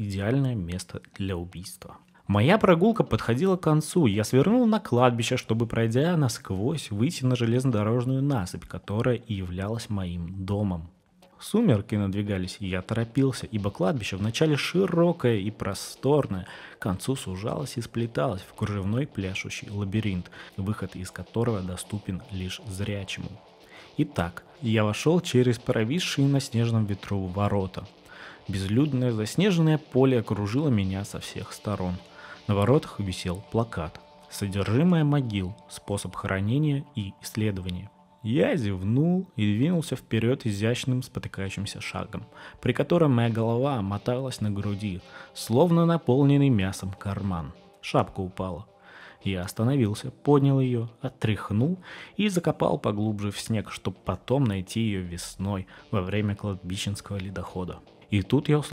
идеальное место для убийства. Моя прогулка подходила к концу. Я свернул на кладбище, чтобы, пройдя насквозь, выйти на железнодорожную насыпь, которая и являлась моим домом. Сумерки надвигались, и я торопился, ибо кладбище вначале широкое и просторное, к концу сужалось и сплеталось в кружевной пляшущий лабиринт, выход из которого доступен лишь зрячему. Итак, я вошел через провисшие на снежном ветру ворота – Безлюдное заснеженное поле окружило меня со всех сторон. На воротах висел плакат. Содержимое могил, способ хранения и исследования. Я зевнул и двинулся вперед изящным спотыкающимся шагом, при котором моя голова моталась на груди, словно наполненный мясом карман. Шапка упала. Я остановился, поднял ее, отряхнул и закопал поглубже в снег, чтобы потом найти ее весной во время кладбищенского ледохода. И тут я услышал.